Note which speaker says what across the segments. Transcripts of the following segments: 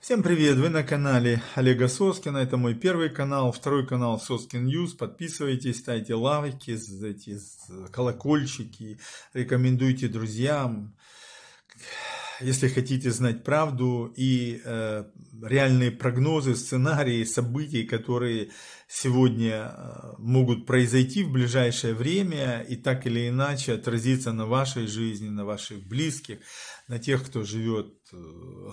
Speaker 1: Всем привет, вы на канале Олега Соскина, это мой первый канал, второй канал Соскин Ньюс, подписывайтесь, ставьте лайки, эти колокольчики, рекомендуйте друзьям если хотите знать правду и э, реальные прогнозы, сценарии событий, которые сегодня э, могут произойти в ближайшее время и так или иначе отразиться на вашей жизни, на ваших близких, на тех, кто живет э,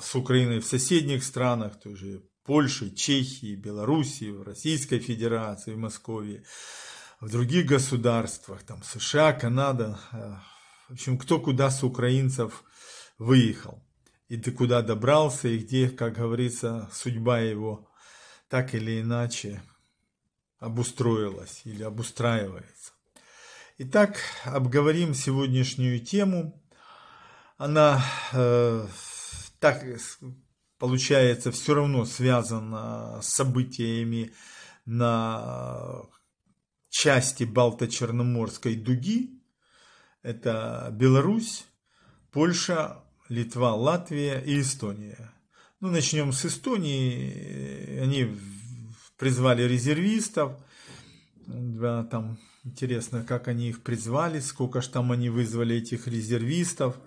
Speaker 1: с Украиной в соседних странах, той же Польши, Чехии, Белоруссии, в Российской Федерации, в Москве, в других государствах, там США, Канада, э, в общем, кто куда с украинцев – выехал. И ты куда добрался, и где, как говорится, судьба его так или иначе обустроилась или обустраивается. Итак, обговорим сегодняшнюю тему. Она э, так получается все равно связана с событиями на части Балто-Черноморской дуги. Это Беларусь, Польша, Литва, Латвия и Эстония. Ну, начнем с Эстонии. Они призвали резервистов. Да, там интересно, как они их призвали, сколько же там они вызвали этих резервистов.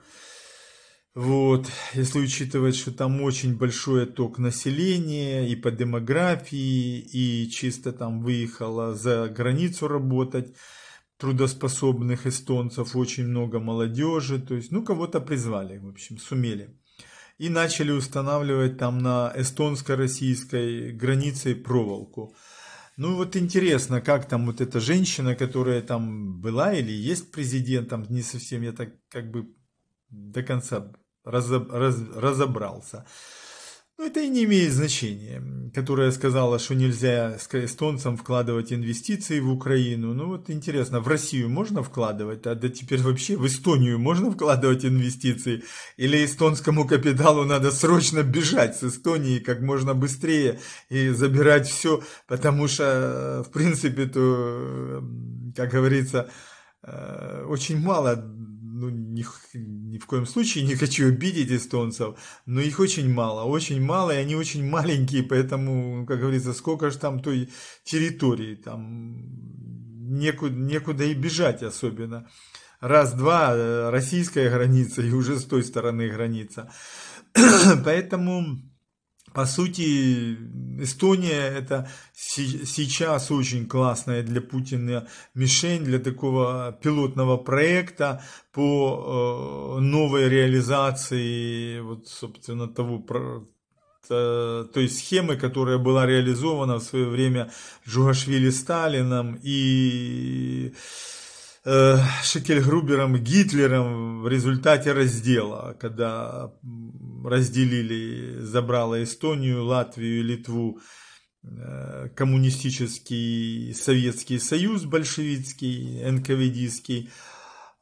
Speaker 1: Вот, если учитывать, что там очень большой отток населения и по демографии, и чисто там выехала за границу работать, трудоспособных эстонцев, очень много молодежи, то есть, ну, кого-то призвали, в общем, сумели. И начали устанавливать там на эстонско-российской границе проволоку. Ну вот интересно, как там вот эта женщина, которая там была или есть президентом, не совсем я так как бы до конца разобрался. Но это и не имеет значения. Которая сказала, что нельзя эстонцам вкладывать инвестиции в Украину. Ну вот интересно, в Россию можно вкладывать? А да теперь вообще в Эстонию можно вкладывать инвестиции? Или эстонскому капиталу надо срочно бежать с Эстонии как можно быстрее и забирать все? Потому что, в принципе, то, как говорится, э, очень мало ну, ни, ни в коем случае не хочу обидеть эстонцев, но их очень мало, очень мало, и они очень маленькие, поэтому, как говорится, сколько же там той территории, там некуда, некуда и бежать особенно. Раз-два, э, российская граница и уже с той стороны граница. Поэтому по сути, Эстония это сейчас очень классная для Путина мишень, для такого пилотного проекта по э, новой реализации, вот, собственно, того той схемы, которая была реализована в свое время Джугашвили Сталином и э, Шекельгрубером Гитлером в результате раздела, когда разделили, забрала Эстонию, Латвию Литву, э, коммунистический Советский Союз большевистский, НКВДский,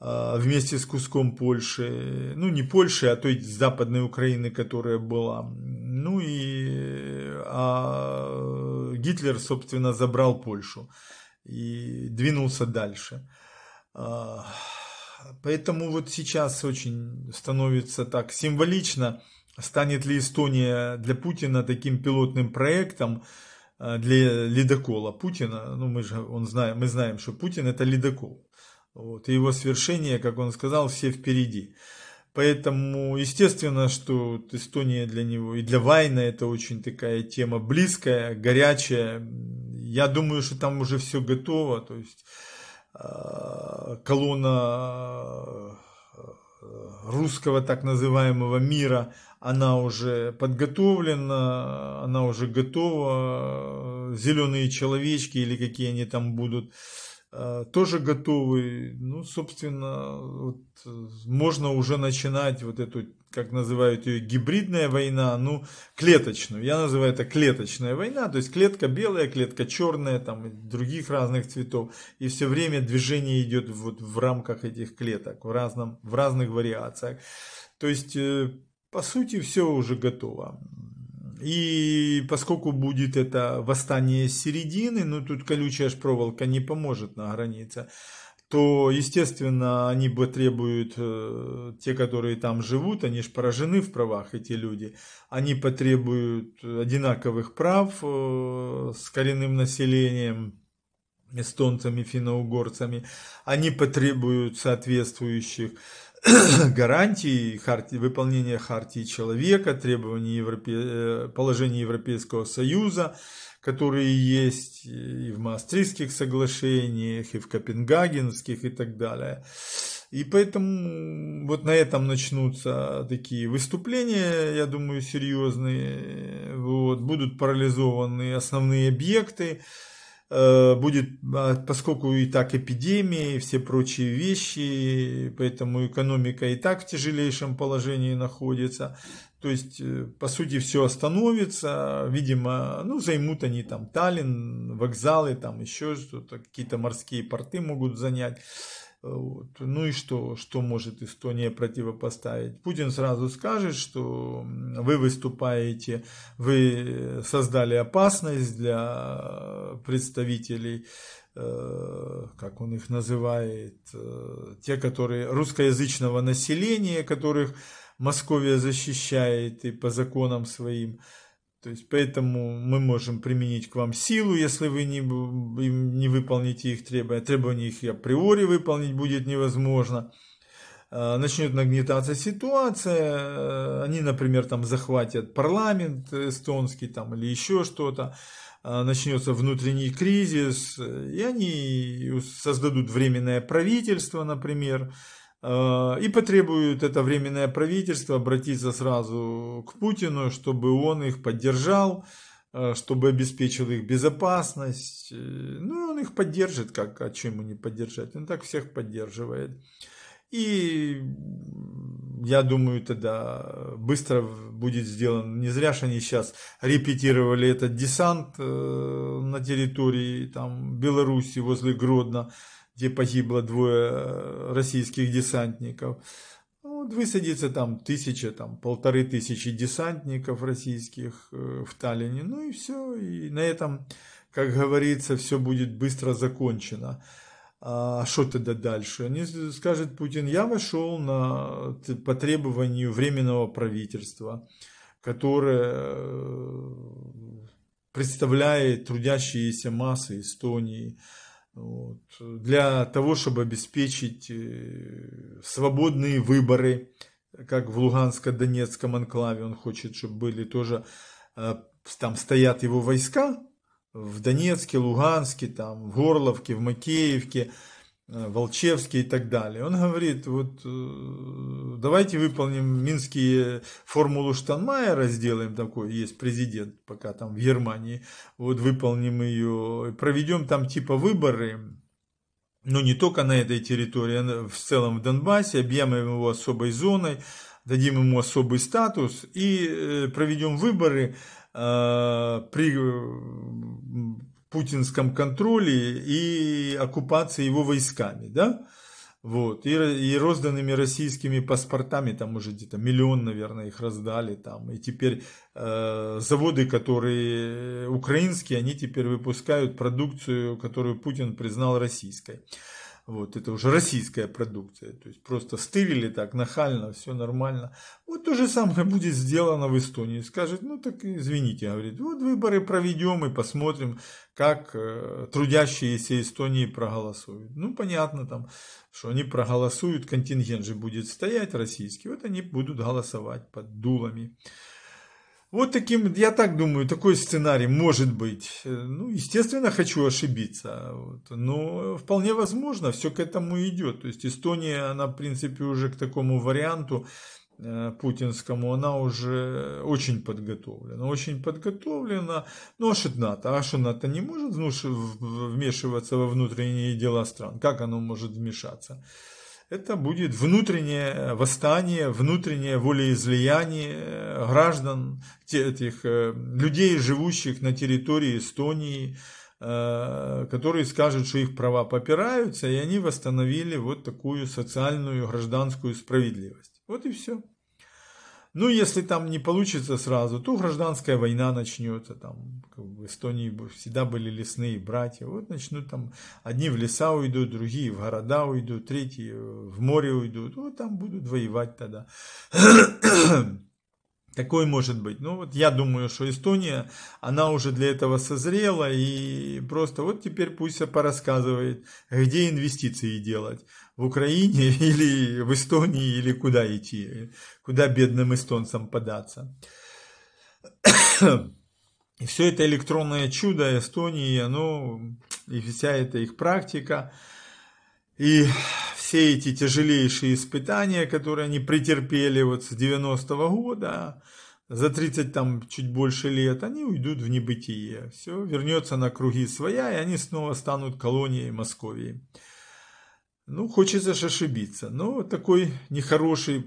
Speaker 1: э, вместе с куском Польши, ну не Польши, а той западной Украины, которая была. Ну и э, а Гитлер, собственно, забрал Польшу и двинулся дальше. А Поэтому вот сейчас очень становится так символично, станет ли Эстония для Путина таким пилотным проектом э, для ледокола Путина. Ну, мы же он знаем, мы знаем, что Путин это ледокол. Вот, и его свершение, как он сказал, все впереди. Поэтому, естественно, что Эстония для него и для Вайна это очень такая тема близкая, горячая. Я думаю, что там уже все готово. То есть Э, колонна э, русского так называемого мира, она уже подготовлена, она уже готова, зеленые человечки или какие они там будут, э, тоже готовы. Ну, собственно, вот, можно уже начинать вот эту как называют ее, гибридная война, ну, клеточную. Я называю это клеточная война, то есть клетка белая, клетка черная, там, других разных цветов. И все время движение идет вот в рамках этих клеток, в, разном, в разных вариациях. То есть, э, по сути, все уже готово. И поскольку будет это восстание середины, ну тут колючая ж проволока не поможет на границе, то, естественно, они бы требуют, э, те, которые там живут, они же поражены в правах, эти люди, они потребуют одинаковых прав э, с коренным населением, эстонцами, финно-угорцами, они потребуют соответствующих гарантий харти, выполнения хартии человека, требований Европе, э, положений Европейского Союза, которые есть и в Маастрихтских соглашениях, и в Копенгагенских и так далее. И поэтому вот на этом начнутся такие выступления, я думаю, серьезные. Вот, будут парализованы основные объекты. Э, будет, а, поскольку и так эпидемии, и все прочие вещи, поэтому экономика и так в тяжелейшем положении находится. То есть, э, по сути, все остановится, видимо, ну, займут они там Таллин, вокзалы, там еще что-то, какие-то морские порты могут занять. Вот. Ну и что, что может Эстония противопоставить? Путин сразу скажет, что вы выступаете, вы э, создали опасность для представителей, э, как он их называет, э, те, которые русскоязычного населения, которых Московия защищает и по законам своим то есть поэтому мы можем применить к вам силу, если вы не, не выполните их требования. Требования их априори выполнить будет невозможно. А, Начнет нагнетаться ситуация, э, они, например, там захватят парламент эстонский там, или еще что-то, а, начнется внутренний кризис, и они создадут временное правительство, например, Э, и потребуют это временное правительство обратиться сразу к Путину, чтобы он их поддержал, э, чтобы обеспечил их безопасность. Э, ну, он их поддержит, как, а чем ему не поддержать? Он так всех поддерживает. И я думаю, тогда быстро будет сделан. Не зря же они сейчас репетировали этот десант на территории там, Беларуси возле Гродно где погибло двое э, российских десантников. Ну, вот высадится там тысяча, там полторы тысячи десантников российских э, в Таллине. Ну и все, и на этом, как говорится, все будет быстро закончено. А что тогда дальше? Они скажет Путин, я вошел на, по требованию временного правительства, которое э, представляет трудящиеся массы Эстонии вот, для того, чтобы обеспечить э, свободные выборы, как в Луганско-Донецком анклаве, он хочет, чтобы были тоже, э, там стоят его войска в Донецке, Луганске, там в Горловке, в Макеевке, Э, Волчевский и так далее. Он говорит, вот э, давайте выполним минские формулу Штанмайера, сделаем такой, есть президент пока там в Германии, вот выполним ее, проведем там типа выборы, но не только на этой территории, а в целом в Донбассе, объявим его особой зоной, дадим ему особый статус и э, проведем выборы при путинском контроле и оккупации его войсками, да, вот, и, и розданными российскими паспортами, там уже где-то миллион, наверное, их раздали там, и теперь э, заводы, которые украинские, они теперь выпускают продукцию, которую Путин признал российской. Вот это уже российская продукция. То есть просто стырили так нахально, все нормально. Вот то же самое будет сделано в Эстонии. Скажет, ну так извините, говорит, вот выборы проведем и посмотрим, как э, трудящиеся Эстонии проголосуют. Ну понятно там, что они проголосуют, контингент же будет стоять российский. Вот они будут голосовать под дулами. Вот таким, я так думаю, такой сценарий может быть. Э, ну, естественно, хочу ошибиться, вот, но вполне возможно, все к этому идет. То есть Эстония, она, в принципе, уже к такому варианту э, путинскому, она уже очень подготовлена, очень подготовлена, но ну, а аж НАТО, аж НАТО не может вмешиваться во внутренние дела стран, как оно может вмешаться? это будет внутреннее э, восстание, внутреннее волеизлияние э, граждан, этих э, людей, живущих на территории Эстонии, которые скажут, что их права попираются, и они восстановили вот такую социальную гражданскую справедливость. Вот и все. Ну, если там не получится сразу, то гражданская война начнется. Там, как в Эстонии всегда были лесные братья. Вот начнут там, одни в леса уйдут, другие в города уйдут, третьи в море уйдут. Вот там будут воевать тогда. Такое может быть. Ну вот я думаю, что Эстония, она уже для этого созрела и просто вот теперь пусть порассказывает, где инвестиции делать. В Украине или в Эстонии, или куда идти, куда бедным эстонцам податься. И все это электронное чудо Эстонии, оно, и вся эта их практика – и все эти тяжелейшие испытания, которые они претерпели вот с 90-го года, за 30 там чуть больше лет, они уйдут в небытие. Все вернется на круги своя, и они снова станут колонией Московии. Ну, хочется же ошибиться. Но такой нехороший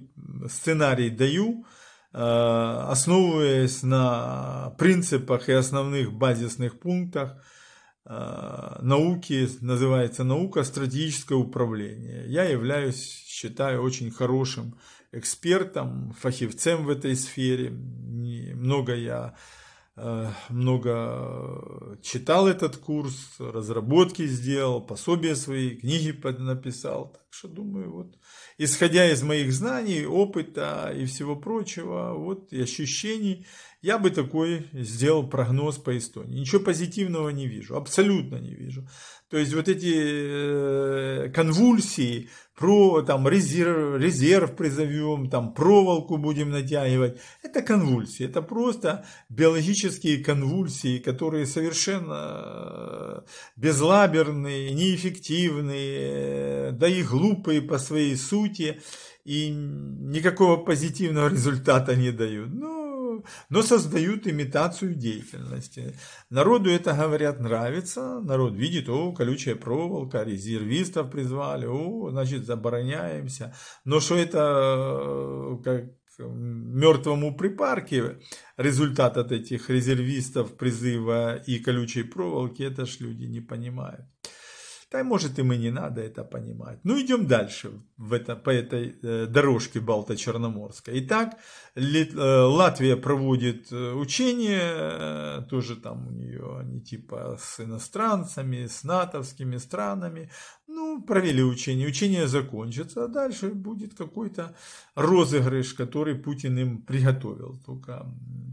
Speaker 1: сценарий даю, э, основываясь на принципах и основных базисных пунктах – Э, науки, называется «Наука стратегическое управление». Я являюсь, считаю, очень хорошим экспертом, фахивцем в этой сфере. Много я Э, много э, читал этот курс, разработки сделал, пособия свои, книги написал. Так что думаю, вот исходя из моих знаний, опыта и всего прочего, вот и ощущений, я бы такой сделал прогноз по Эстонии. Ничего позитивного не вижу, абсолютно не вижу. То есть вот эти э, конвульсии, про там резерв, резерв призовем, там проволоку будем натягивать. Это конвульсии, это просто биологические конвульсии, которые совершенно э, безлаберные, неэффективные, э, да и глупые по своей сути, и никакого позитивного результата не дают. Ну, но создают имитацию деятельности. Народу это, говорят, нравится, народ видит, о, колючая проволока, резервистов призвали, о, значит, забороняемся. Но что это э, как мертвому припарке результат от этих резервистов, призыва и колючей проволоки, это ж люди не понимают. Да, может, им и не надо это понимать. Ну, идем дальше в это, по этой э, дорожке Балто-Черноморской. Итак, э, Латвия проводит э, учения, тоже там у нее они типа с иностранцами, с натовскими странами провели учение, учение закончится, а дальше будет какой-то розыгрыш, который Путин им приготовил. Только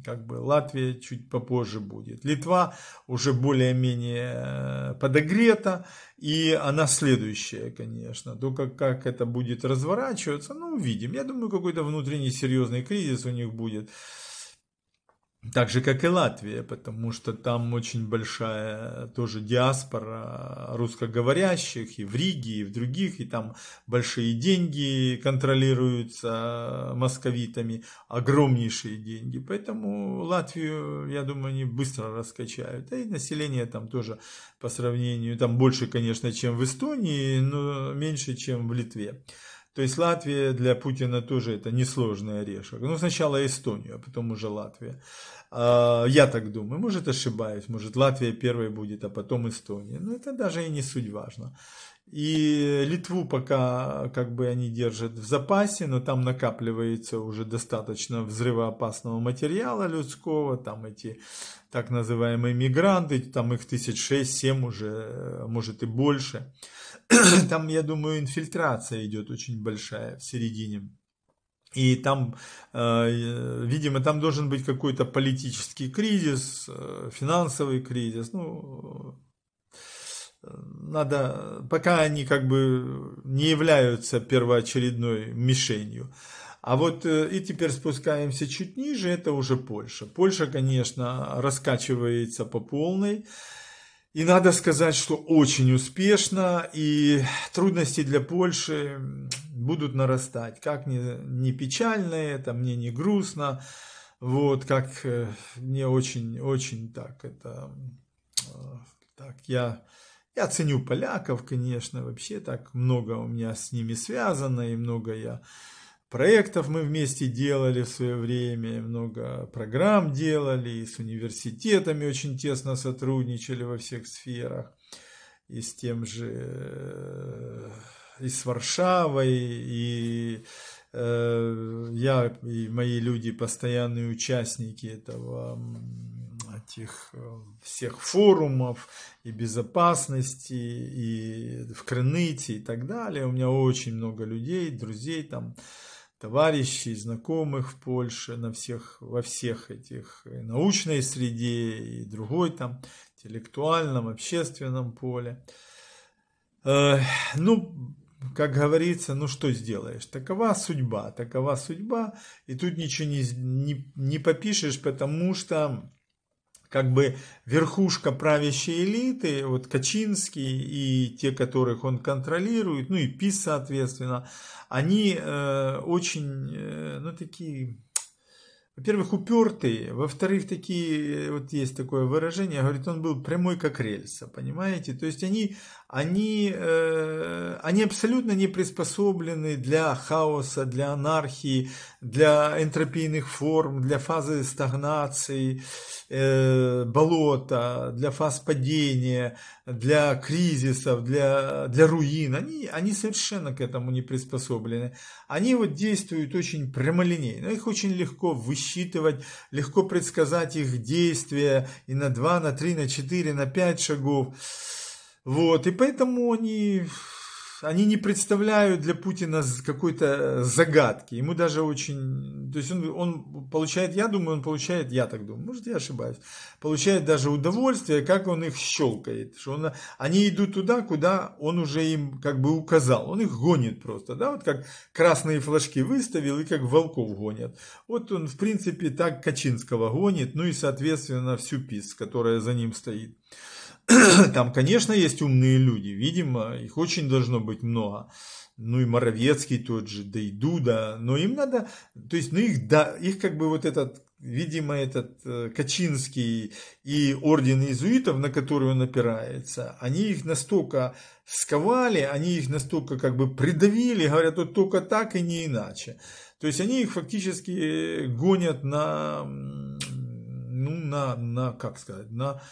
Speaker 1: как бы Латвия чуть попозже будет. Литва уже более-менее э, подогрета, и она следующая, конечно. Только как это будет разворачиваться, ну, увидим. Я думаю, какой-то внутренний серьезный кризис у них будет. Так же, как и Латвия, потому что там очень большая тоже диаспора русскоговорящих и в Риге, и в других, и там большие деньги контролируются московитами, огромнейшие деньги. Поэтому Латвию, я думаю, они быстро раскачают. Да и население там тоже по сравнению, там больше, конечно, чем в Эстонии, но меньше, чем в Литве. То есть Латвия для Путина тоже это несложный орешек. Ну, сначала Эстония, а потом уже Латвия. А, я так думаю. Может, ошибаюсь. Может, Латвия первой будет, а потом Эстония. Но это даже и не суть важно. И Литву пока как бы они держат в запасе, но там накапливается уже достаточно взрывоопасного материала людского, там эти так называемые мигранты, там их тысяч шесть, семь уже, может и больше. там, я думаю, инфильтрация идет очень большая в середине. И там, э, э, видимо, там должен быть какой-то политический кризис, э, финансовый кризис. Ну, надо, пока они как бы не являются первоочередной мишенью. А вот и теперь спускаемся чуть ниже, это уже Польша. Польша, конечно, раскачивается по полной. И надо сказать, что очень успешно, и трудности для Польши будут нарастать. Как не, не печально это, мне не грустно, вот, как э, мне очень-очень так это, э, так, я, я ценю поляков, конечно, вообще так много у меня с ними связано, и много я проектов мы вместе делали в свое время, много программ делали, и с университетами очень тесно сотрудничали во всех сферах, и с тем же, э, и с Варшавой, и э, я и мои люди постоянные участники этого этих э, всех форумов и безопасности, и в Крыныте и так далее. У меня очень много людей, друзей там товарищей, знакомых в Польше на всех, во всех этих э, научной среде и другой там интеллектуальном, общественном поле. Э, ну, как говорится, ну что сделаешь, такова судьба, такова судьба, и тут ничего не, не, не попишешь, потому что как бы верхушка правящей элиты, вот Качинский и те, которых он контролирует, ну и ПИС, соответственно, они э, очень, э, ну, такие, во-первых, упертые, во-вторых, такие, э, вот есть такое выражение, говорит, он был прямой как рельса, понимаете? То есть они они, э, они абсолютно не приспособлены для хаоса, для анархии, для энтропийных форм, для фазы стагнации, э, болота, для фаз падения, для кризисов, для, для руин. Они, они совершенно к этому не приспособлены. Они вот действуют очень прямолинейно. Их очень легко высчитывать, легко предсказать их действия и на 2, на 3, на 4, на 5 шагов. Вот, и поэтому они, они не представляют для Путина какой-то э, загадки. Ему даже очень... То есть он, он получает, я думаю, он получает, я так думаю, может я ошибаюсь, получает даже удовольствие, как он их щелкает. Что он, они идут туда, куда он уже им как бы указал. Он их гонит просто, да, вот как красные флажки выставил и как волков гонят. Вот он, в принципе, так Качинского гонит, ну и, соответственно, всю ПИС, которая за ним стоит. Там, конечно, есть умные люди, видимо, их очень должно быть много. Ну и Моровецкий тот же, да и Дуда, но им надо, то есть, ну их, да, их как бы вот этот, видимо, этот э, Качинский и орден иезуитов, на который он опирается, они их настолько сковали, они их настолько как бы придавили, говорят, вот только так и не иначе. То есть они их фактически гонят на, ну, на, на как сказать, на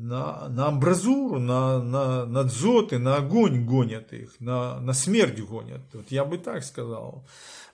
Speaker 1: на, на амбразуру, на, на, на дзоты, на огонь гонят их, на, на смерть гонят. Вот я бы так сказал.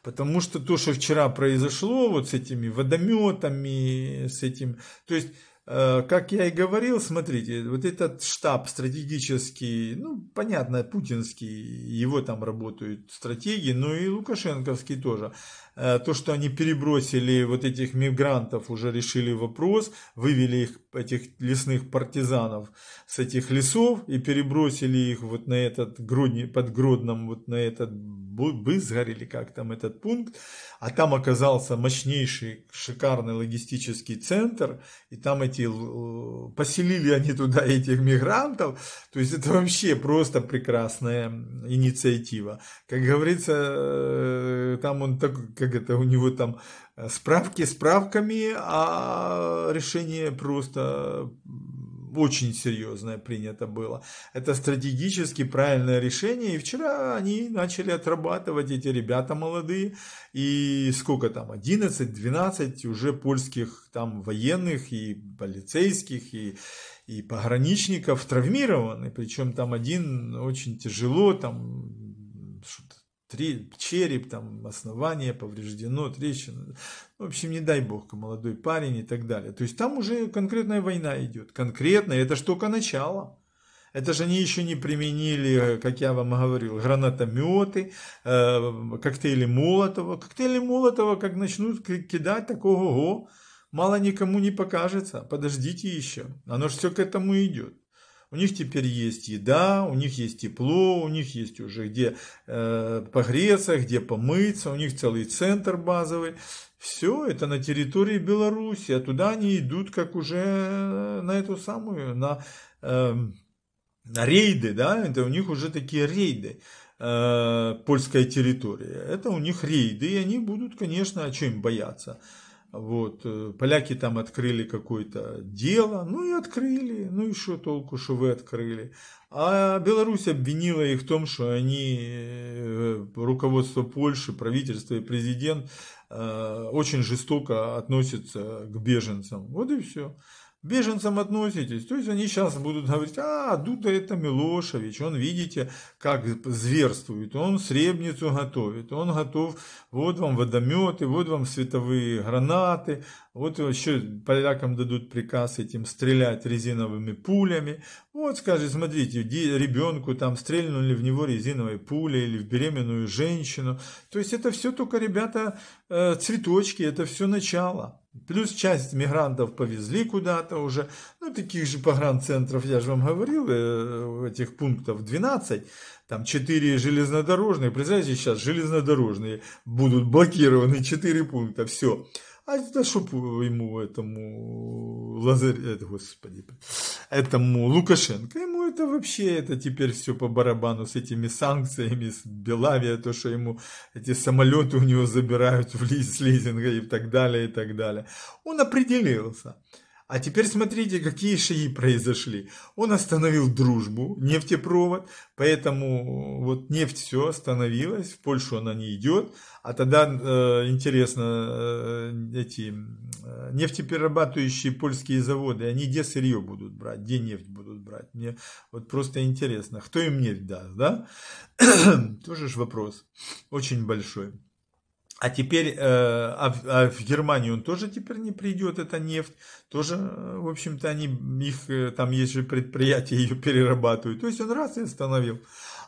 Speaker 1: Потому что то, что вчера произошло вот с этими водометами, с этим... То есть, э, как я и говорил, смотрите, вот этот штаб стратегический, ну, понятно, путинский, его там работают стратегии, но ну и лукашенковский тоже. Э, то, что они перебросили вот этих мигрантов, уже решили вопрос, вывели их, этих лесных партизанов с этих лесов и перебросили их вот на этот Гродни, под Гродном, вот на этот Бызгар или как там этот пункт, а там оказался мощнейший, шикарный логистический центр, и там эти, поселили они туда этих мигрантов, то есть это вообще просто прекрасная инициатива. Как говорится, э, там он так, как это у него там э, справки справками, а решение просто очень серьезное принято было. Это стратегически правильное решение. И вчера они начали отрабатывать, эти ребята молодые. И сколько там, 11-12 уже польских там военных и полицейских и, и пограничников травмированы. Причем там один очень тяжело, там три, череп, там, основание повреждено, трещина. В общем, не дай бог, молодой парень и так далее. То есть там уже конкретная война идет. конкретно это ж только начало. Это же они еще не применили, как я вам говорил, гранатометы, э, коктейли Молотова. Коктейли Молотова, как начнут кидать, такого го, мало никому не покажется. Подождите еще, оно же все к этому идет. У них теперь есть еда, у них есть тепло, у них есть уже где э, погреться, где помыться, у них целый центр базовый. Все это на территории Беларуси, а туда они идут как уже э, на эту самую, на, э, на рейды, да, это у них уже такие рейды э, польская территория. Это у них рейды, и они будут, конечно, о а чем бояться. Вот, э, поляки там открыли какое-то дело, ну и открыли, ну и что толку, что вы открыли. А Беларусь обвинила их в том, что они, э, руководство Польши, правительство и президент э, очень жестоко относятся к беженцам. Вот и все беженцам относитесь. То есть они сейчас будут говорить, а, Дуда это Милошевич, он, видите, как зверствует, он сребницу готовит, он готов, вот вам водометы, вот вам световые гранаты, вот еще полякам дадут приказ этим стрелять резиновыми пулями. Вот скажет, смотрите, ребенку там стрельнули в него резиновой пулей или в беременную женщину. То есть это все только, ребята, э, цветочки, это все начало. Плюс часть мигрантов повезли куда-то уже. Ну, таких же погранцентров, я же вам говорил, э, этих пунктов 12. Там 4 железнодорожные. Представляете, сейчас железнодорожные будут блокированы, 4 пункта, все. Все. А да чтоб ему этому Лазарь, это, господи, этому Лукашенко, ему это вообще, это теперь все по барабану с этими санкциями, с Белавия, то, что ему эти самолеты у него забирают в лиз, лизинга и так далее, и так далее. Он определился. А теперь смотрите, какие шаги произошли. Он остановил дружбу, нефтепровод, поэтому э, вот нефть все остановилась, в Польшу она не идет. А тогда, э, интересно, э, эти нефтеперерабатывающие польские заводы, они где сырье будут брать, где нефть будут брать? Мне вот просто интересно, кто им нефть даст, да? Тоже ж вопрос очень большой. А теперь, э, а, в, а Германию он тоже теперь не придет, эта нефть. Тоже, э, в общем-то, они, их, э, там есть же предприятия, ее перерабатывают. То есть он раз и остановил.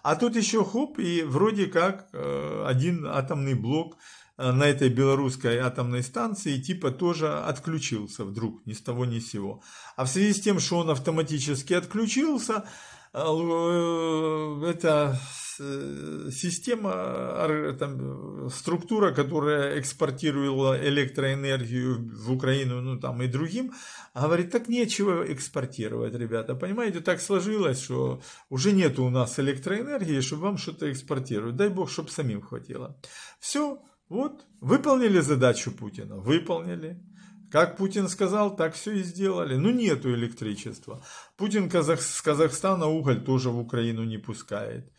Speaker 1: А тут еще хоп, и вроде как один атомный блок на этой белорусской атомной станции типа тоже отключился вдруг, ни с того ни с сего. А в связи с тем, что он автоматически отключился, это Э, система, там, структура, которая экспортировала электроэнергию в Украину, ну там и другим, говорит, так нечего экспортировать, ребята, понимаете, так сложилось, что уже нет у нас электроэнергии, чтобы вам что-то экспортировать, дай бог, чтобы самим хватило. Все, вот, выполнили задачу Путина, выполнили, как Путин сказал, так все и сделали. Ну, нету электричества. Путин с Казахстана уголь тоже в Украину не пускает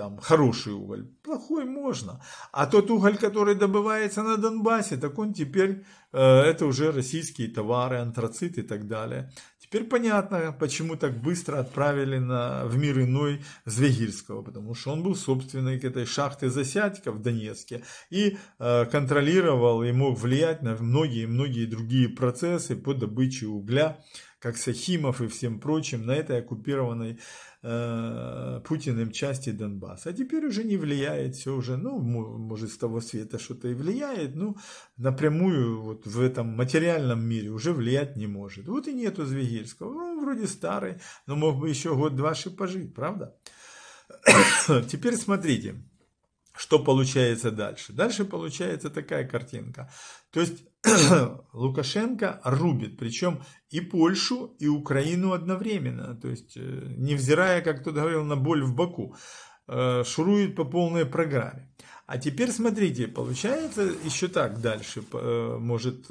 Speaker 1: там хороший уголь, плохой можно. А тот уголь, который добывается на Донбассе, так он теперь, э, это уже российские товары, антрацит и так далее. Теперь понятно, почему так быстро отправили на, в мир иной Звегирского, потому что он был собственник этой шахты Засядька в Донецке и э, контролировал и мог влиять на многие-многие другие процессы по добыче угля как Сахимов и всем прочим, на этой оккупированной э, Путиным части Донбасса. А теперь уже не влияет все уже, ну, может, с того света что-то и влияет, но ну, напрямую вот в этом материальном мире уже влиять не может. Вот и нету Звегельского. Ну, вроде старый, но мог бы еще год-два пожить, правда? Теперь смотрите что получается дальше? Дальше получается такая картинка. То есть Лукашенко рубит, причем и Польшу, и Украину одновременно. То есть, э, невзирая, как кто-то говорил, на боль в боку, э, шурует по полной программе. А теперь смотрите, получается еще так дальше э, может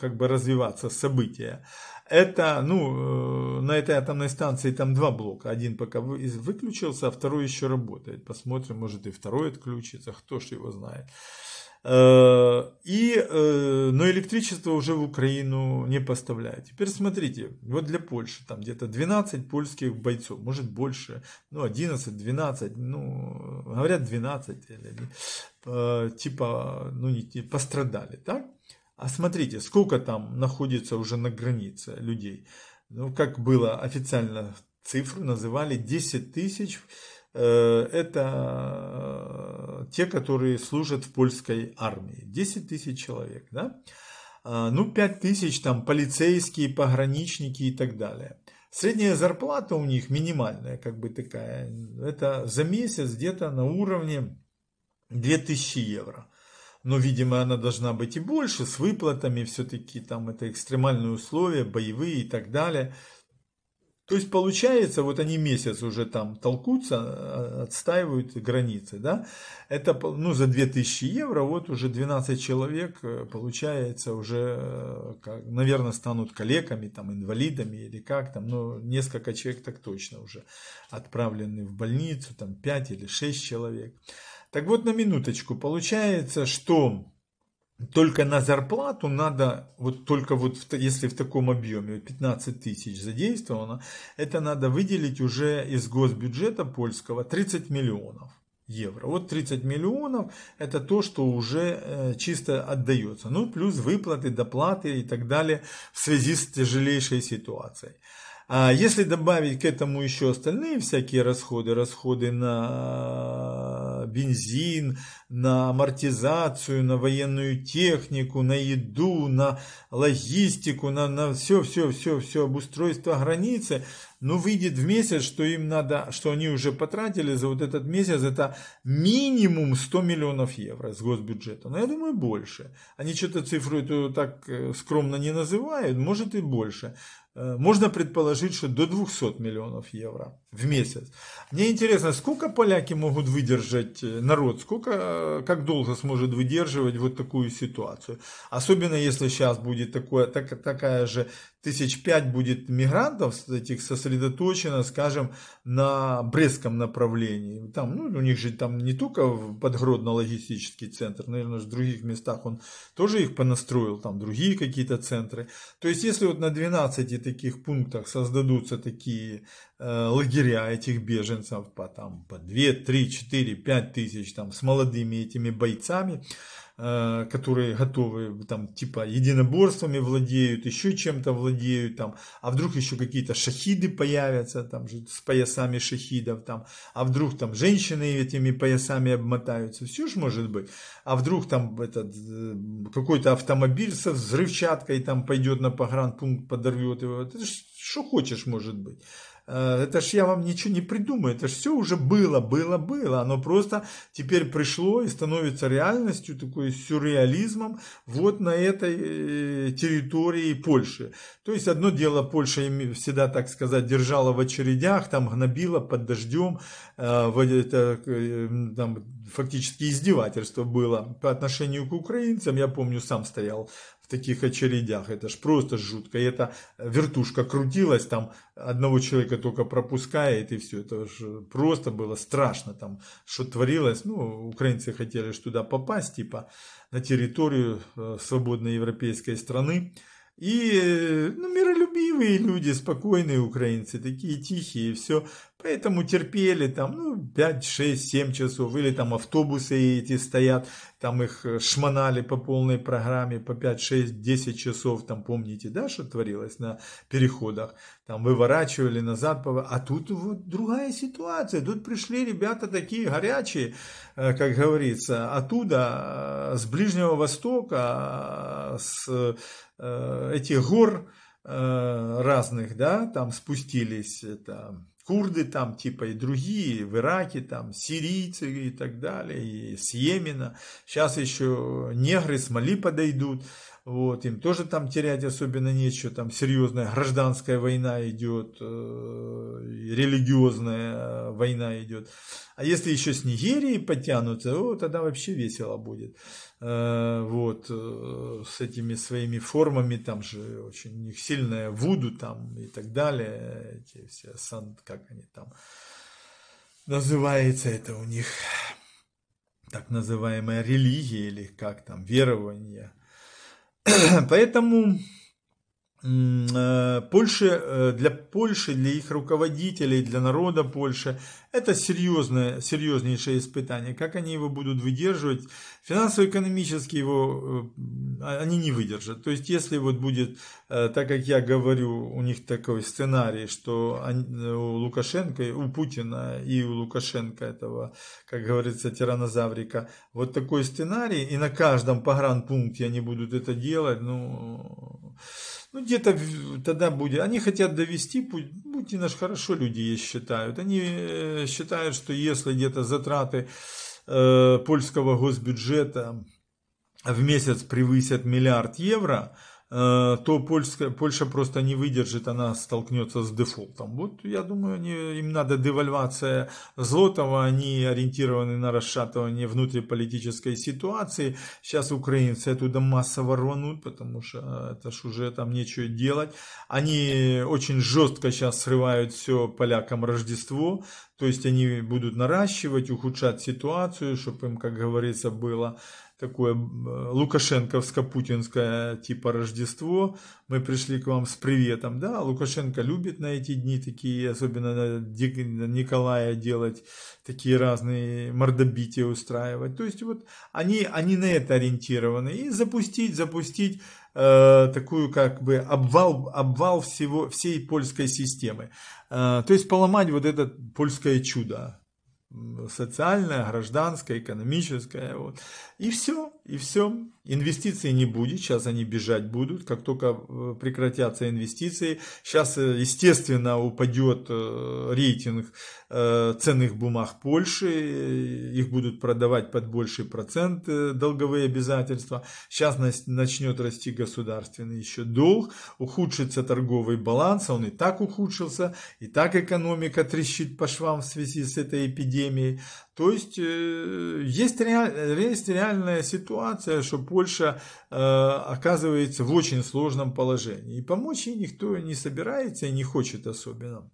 Speaker 1: как бы развиваться событие. Это, ну, э, на этой атомной станции там два блока. Один пока выключился, а второй еще работает. Посмотрим, может и второй отключится, кто ж его знает. Э, и, э, но электричество уже в Украину не поставляют. Теперь смотрите, вот для Польши там где-то 12 польских бойцов, может больше, ну 11, 12, ну говорят 12, типа, ну не пострадали, так? А смотрите, сколько там находится уже на границе людей. Ну, как было официально, цифру называли 10 тысяч. Э, это э, те, которые служат в польской армии. 10 тысяч человек, да? А, ну, 5 тысяч там полицейские, пограничники и так далее. Средняя зарплата у них минимальная, как бы такая. Это за месяц где-то на уровне 2000 евро но, видимо, она должна быть и больше, с выплатами все-таки, там это экстремальные условия, боевые и так далее. То есть получается, вот они месяц уже там толкутся, а, отстаивают границы, да, это, ну, за 2000 евро, вот уже 12 человек, э, получается, уже, э, как, наверное, станут коллегами, там, инвалидами или как там, но несколько человек так точно уже отправлены в больницу, там, 5 или 6 человек. Так вот на минуточку, получается, что только на зарплату надо, вот только вот если в таком объеме 15 тысяч задействовано, это надо выделить уже из госбюджета польского 30 миллионов евро. Вот 30 миллионов это то, что уже э, чисто отдается. Ну плюс выплаты, доплаты и так далее в связи с тяжелейшей ситуацией. А если добавить к этому еще остальные всякие расходы, расходы на бензин, на амортизацию, на военную технику, на еду, на логистику, на, на все, все, все, все обустройство границы, но выйдет в месяц, что им надо, что они уже потратили за вот этот месяц, это минимум 100 миллионов евро с госбюджета. Но я думаю, больше. Они что-то цифру эту так э, скромно не называют, может и больше. Э, можно предположить, что до 200 миллионов евро в месяц. Мне интересно, сколько поляки могут выдержать, э, народ, сколько, э, как долго сможет выдерживать вот такую ситуацию. Особенно если сейчас будет такое, так, такая же, тысяч пять будет мигрантов этих сосредоточено, скажем, на Брестском направлении. Там, ну, у них же там не только подгородно-логистический центр, наверное, в других местах он тоже их понастроил, там другие какие-то центры. То есть, если вот на 12 таких пунктах создадутся такие Э, лагеря этих беженцев по, там, по 2, 3, 4, 5 тысяч там, с молодыми этими бойцами, э, которые готовы там типа единоборствами владеют, еще чем-то владеют там, а вдруг еще какие-то шахиды появятся там с поясами шахидов там, а вдруг там женщины этими поясами обмотаются, все же может быть, а вдруг там этот э, какой-то автомобиль со взрывчаткой там пойдет на погранпункт, подорвет его, это что хочешь может быть. Э, это ж я вам ничего не придумаю, это ж все уже было, было, было. Оно просто теперь пришло и становится реальностью, такой сюрреализмом вот на этой э, территории Польши. То есть одно дело Польша им всегда, так сказать, держала в очередях, там гнобила под дождем, э, это, там фактически издевательство было по отношению к украинцам. Я помню, сам стоял в таких очередях. Это ж просто жутко. И эта вертушка крутилась, там одного человека только пропускает и все. Это же просто было страшно там, что творилось. Ну, украинцы хотели ж туда попасть, типа на территорию э, свободной европейской страны. И э, ну, миролюбивые люди, спокойные украинцы, такие тихие, все. Поэтому терпели там, ну, 5, 6, 7 часов, или там автобусы эти стоят, там их э, шмонали по полной программе, по 5, 6, 10 часов, там помните, да, что творилось на переходах, там выворачивали назад, а тут вот другая ситуация, тут пришли ребята такие горячие, э, как говорится, оттуда, э, с Ближнего Востока, с этих гор разных, да, там спустились, там, курды там типа и другие, в Ираке там, сирийцы и так далее, и с Йемена. Сейчас еще негры с Мали подойдут. Вот, им тоже там терять особенно нечего, там серьезная гражданская война идет, э, религиозная э, война идет. А если еще с Нигерией потянутся, о, тогда вообще весело будет. Э, вот, э, с этими своими формами, там же очень у них сильная вуду там и так далее, эти все, сан, как они там, называется это у них, так называемая религия или как там, верование – Поэтому Э, Польши, э, для Польши, для их руководителей, для народа Польши это серьезное, серьезнейшее испытание. Как они его будут выдерживать? Финансово-экономически его э, а, они не выдержат. То есть, если вот будет, так как я говорю, у них такой сценарий, что у Лукашенко, у Путина и у Лукашенко этого, как говорится, тиранозаврика, вот такой сценарий, и на каждом погранпункте они будут это делать, ну... Ну, где-то тогда будет. Они хотят довести Путин наш хорошо людей считают. Они э, считают, что если где-то затраты э, польского госбюджета в месяц превысят миллиард евро, Э, то польская Польша просто не выдержит, она столкнется с дефолтом. Вот, я думаю, они, им надо девальвация злотого, а они ориентированы на расшатывание внутриполитической ситуации. Сейчас украинцы оттуда массово рванут, потому что э, это ж уже там нечего делать. Они очень жестко сейчас срывают все полякам Рождество, то есть они будут наращивать, ухудшать ситуацию, чтобы им, как говорится, было такое э, лукашенковско-путинское типа Рождество. Мы пришли к вам с приветом. Да, Лукашенко любит на эти дни такие, особенно на Николая делать, такие разные мордобития устраивать. То есть вот они, они на это ориентированы. И запустить, запустить э, такую как бы обвал, обвал всего, всей польской системы. Э, то есть поломать вот это польское чудо социальное, гражданское, экономическое, вот. и все, и все. Инвестиций не будет, сейчас они бежать будут, как только э, прекратятся инвестиции. Сейчас, э, естественно, упадет э, рейтинг ценных бумаг Польши, их будут продавать под больший процент долговые обязательства. Сейчас начнет расти государственный еще долг, ухудшится торговый баланс, он и так ухудшился, и так экономика трещит по швам в связи с этой эпидемией. То есть есть, реаль, есть реальная ситуация, что Польша э, оказывается в очень сложном положении. И помочь ей никто не собирается и не хочет особенно.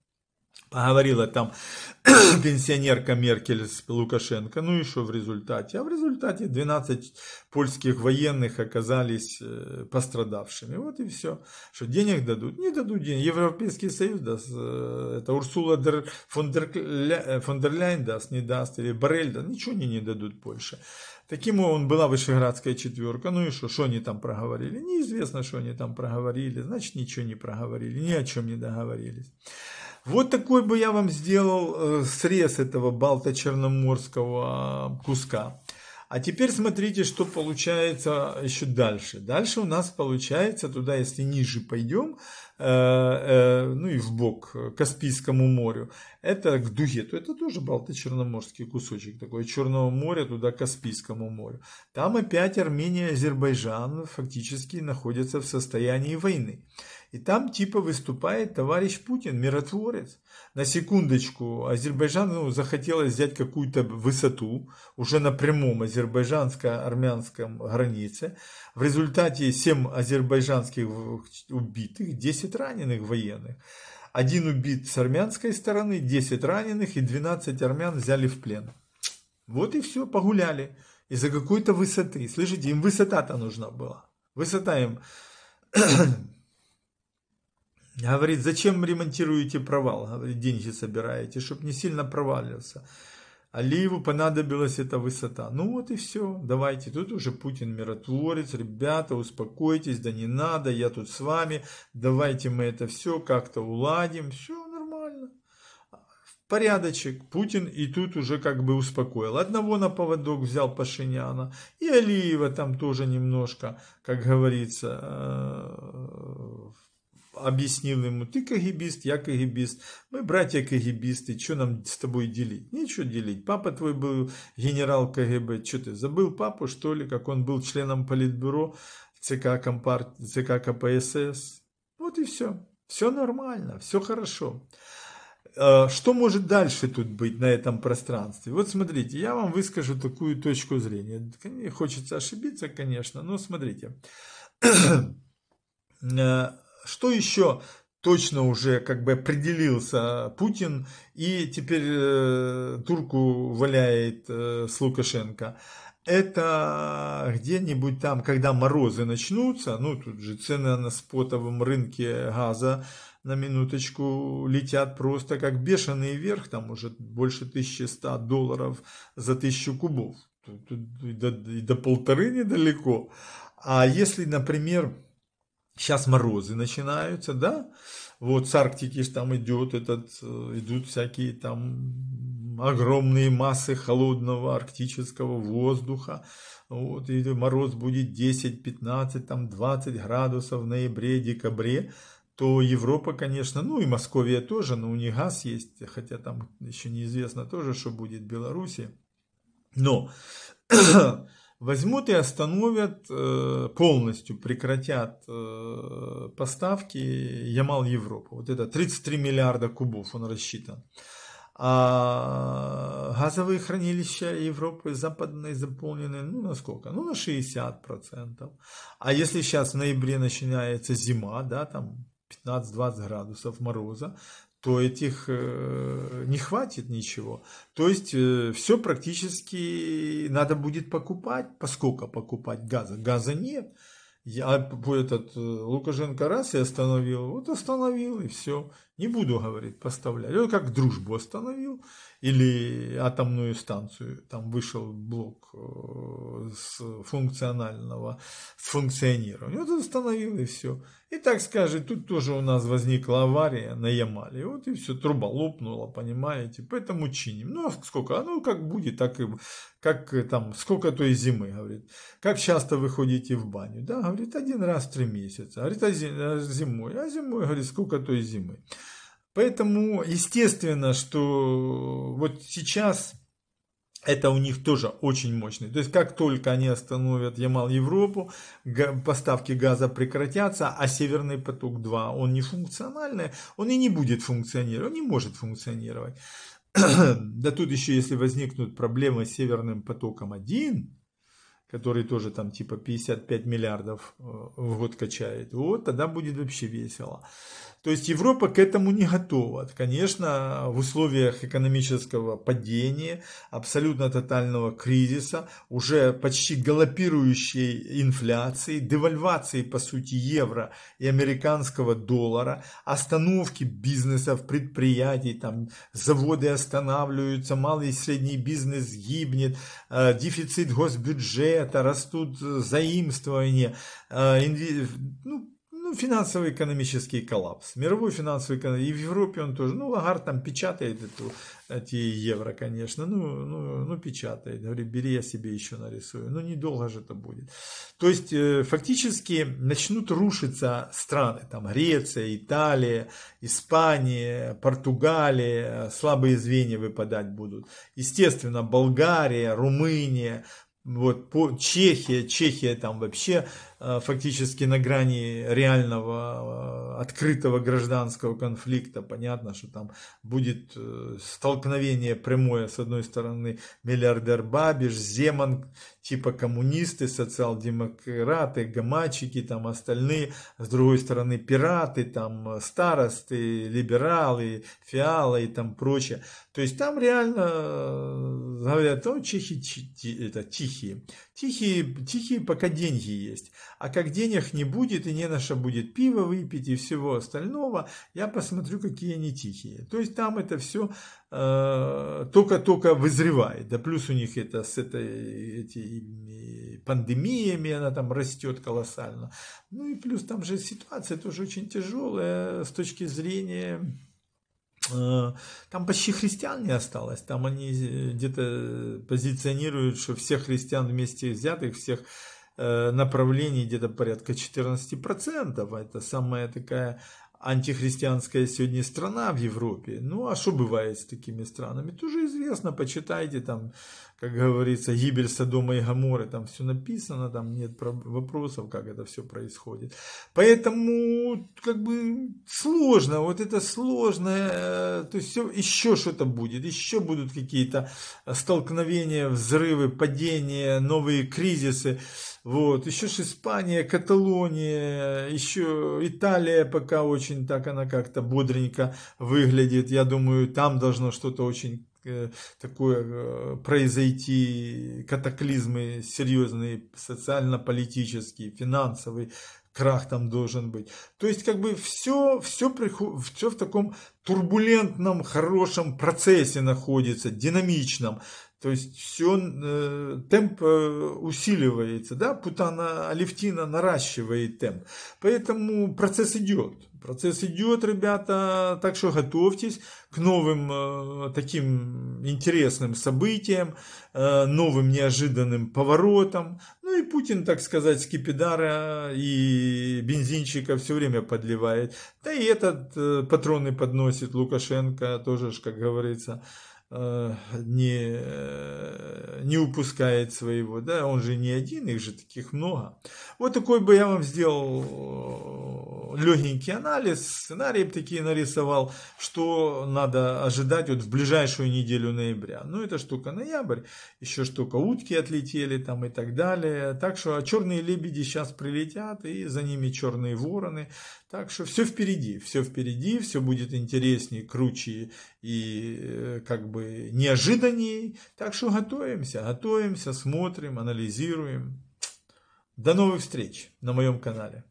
Speaker 1: Поговорила там пенсионерка Меркель с Лукашенко. Ну и что в результате? А в результате 12 польских военных оказались э, пострадавшими. Вот и все. Что денег дадут? Не дадут денег. Европейский Союз даст. Э, это Урсула дер, фон, дер, э, фон дер Ляйн даст, не даст. Или Барель даст. Ничего не, не дадут Польше. Таким он была Вышеградская четверка. Ну и что, что они там проговорили? Неизвестно, что они там проговорили. Значит, ничего не проговорили. Ни о чем не договорились. Вот такой бы я вам сделал э, срез этого балто-черноморского э, куска. А теперь смотрите, что получается еще дальше. Дальше у нас получается, туда если ниже пойдем, э, э, ну и в бок э, к Каспийскому морю, это к дуге, то это тоже Балто-Черноморский кусочек такой, Черного моря туда к Каспийскому морю. Там опять Армения и Азербайджан фактически находятся в состоянии войны. И там типа выступает товарищ Путин, миротворец. На секундочку, Азербайджану ну, захотелось взять какую-то высоту уже на прямом азербайджанско-армянском границе. В результате 7 азербайджанских убитых, 10 раненых военных. Один убит с армянской стороны, 10 раненых и 12 армян взяли в плен. Вот и все, погуляли. Из-за какой-то высоты. Слышите, им высота-то нужна была. Высота им Говорит, зачем ремонтируете провал? Говорит, деньги собираете, чтобы не сильно провалился. Алиеву понадобилась эта высота. Ну вот и все, давайте. Тут уже Путин миротворец. Ребята, успокойтесь, да не надо, я тут с вами. Давайте мы это все как-то уладим. Все нормально. В порядочек. Путин и тут уже как бы успокоил. Одного на поводок взял Пашиняна. И Алиева там тоже немножко, как говорится, э, объяснил ему, ты кагибист, я кагибист, мы братья кагибисты, что нам с тобой делить? Нечего делить, папа твой был генерал КГБ, что ты, забыл папу, что ли, как он был членом политбюро ЦК, Компарт... ЦК КПСС? Вот и все, все нормально, все хорошо. А, что может дальше тут быть на этом пространстве? Вот смотрите, я вам выскажу такую точку зрения. Хочется ошибиться, конечно, но смотрите а, что еще точно уже как бы определился Путин и теперь э, турку валяет э, с Лукашенко. Это где-нибудь там, когда морозы начнутся, ну тут же цены на спотовом рынке газа на минуточку летят просто как бешеные вверх, там уже больше 1100 долларов за 1000 кубов, тут, тут и, до, и до полторы недалеко. А если, например, Сейчас морозы начинаются, да? Вот с Арктики там идет этот, э, идут всякие там огромные массы холодного арктического воздуха. Вот, и мороз будет 10, 15, там 20 градусов в ноябре, декабре то Европа, конечно, ну и Московия тоже, но у них газ есть, хотя там еще неизвестно тоже, что будет в Беларуси. Но возьмут и остановят э, полностью, прекратят э, поставки Ямал Европа. Вот это 33 миллиарда кубов он рассчитан. А газовые хранилища Европы западные заполнены, ну, на сколько? Ну, на 60%. А если сейчас в ноябре начинается зима, да, там 15-20 градусов мороза, то этих э, не хватит ничего. То есть э, все практически надо будет покупать, поскольку покупать газа. Газа нет. Я этот э, Лукашенко раз и остановил, вот остановил и все. Не буду, говорит, поставлять. Он как дружбу остановил или атомную станцию. Там вышел блок э, с функционального, с функционирования. Вот остановил и все. И так скажет, тут тоже у нас возникла авария на Ямале. Вот и все, труба лопнула, понимаете. Поэтому чиним. Ну, а сколько? А ну, как будет, так и как э, там, сколько той зимы, говорит. Как часто вы ходите в баню? Да, говорит, один раз в три месяца. Говорит, а, а зимой? А зимой, говорит, сколько той зимы? Поэтому естественно, что вот сейчас это у них тоже очень мощный. То есть, как только они остановят Ямал-Европу, поставки газа прекратятся, а Северный поток-2, он не функциональный, он и не будет функционировать, он не может функционировать. да тут еще, если возникнут проблемы с Северным потоком-1, который тоже там типа 55 миллиардов э, в год качает, вот тогда будет вообще весело. То есть Европа к этому не готова. Конечно, в условиях экономического падения, абсолютно тотального кризиса, уже почти галопирующей инфляции, девальвации по сути евро и американского доллара, остановки бизнесов, предприятий, там заводы останавливаются, малый и средний бизнес гибнет, э, дефицит госбюджета, растут э, заимствования, э, ну, ну, финансовый экономический коллапс, мировой финансовый экономический, и в Европе он тоже, ну, Лагард там печатает эту, эти евро, конечно, ну, ну, ну, печатает, говорит, бери я себе еще нарисую, ну, недолго же это будет. То есть, фактически начнут рушиться страны, там, Греция, Италия, Испания, Португалия, слабые звенья выпадать будут, естественно, Болгария, Румыния, вот по, Чехия, Чехия там вообще э, фактически на грани реального э, открытого гражданского конфликта. Понятно, что там будет э, столкновение прямое с одной стороны миллиардер Бабиш, Земан, типа коммунисты, социал-демократы, гамачики, там остальные, с другой стороны пираты, там э, старосты, либералы, фиалы и там прочее. То есть там реально э, говорят, ну, чехи, это тихие. Тихие, тихие, пока деньги есть. А как денег не будет и не на будет пиво выпить и всего остального, я посмотрю, какие они тихие. То есть там это все э, только-только э, только -только вызревает. Да плюс у них это с этой эти пандемиями она там растет колоссально. Ну и плюс там же ситуация тоже очень тяжелая с точки зрения э, там почти христиан не осталось, там они э, где-то позиционируют, что всех христиан вместе взятых, всех э, направлений где-то порядка 14%, а это самая такая антихристианская сегодня страна в Европе. Ну, а что бывает с такими странами? Тоже известно, почитайте там, как говорится, гибель Содома и Гаморы, там все написано, там нет вопросов, как это все происходит. Поэтому, как бы, сложно, вот это сложное, э, то есть все, еще что-то будет, еще будут какие-то э, столкновения, взрывы, падения, новые кризисы. Вот, еще ж Испания, Каталония, еще Италия пока очень так она как-то бодренько выглядит. Я думаю, там должно что-то очень э, такое э, произойти, катаклизмы серьезные, социально-политические, финансовый крах там должен быть. То есть как бы все, все, все в таком турбулентном, хорошем процессе находится, динамичном. То есть все, э, темп э, усиливается, да, путана алифтина наращивает темп. Поэтому процесс идет. Процесс идет, ребята, так что готовьтесь к новым э, таким интересным событиям, э, новым неожиданным поворотам. Ну и Путин, так сказать, скипидара и бензинчика все время подливает. Да и этот э, патроны подносит Лукашенко тоже, как говорится. Э, не, э, не упускает своего, да, он же не один, их же таких много. Вот такой бы я вам сделал э, легенький анализ, сценарий такие нарисовал, что надо ожидать вот в ближайшую неделю ноября. Ну, это штука ноябрь, еще штука утки отлетели там и так далее. Так что черные лебеди сейчас прилетят, и за ними черные вороны. Так что все впереди, все впереди, все будет интереснее, круче и э, как бы неожиданней. Так что готовимся, готовимся, смотрим, анализируем. До новых встреч на моем канале.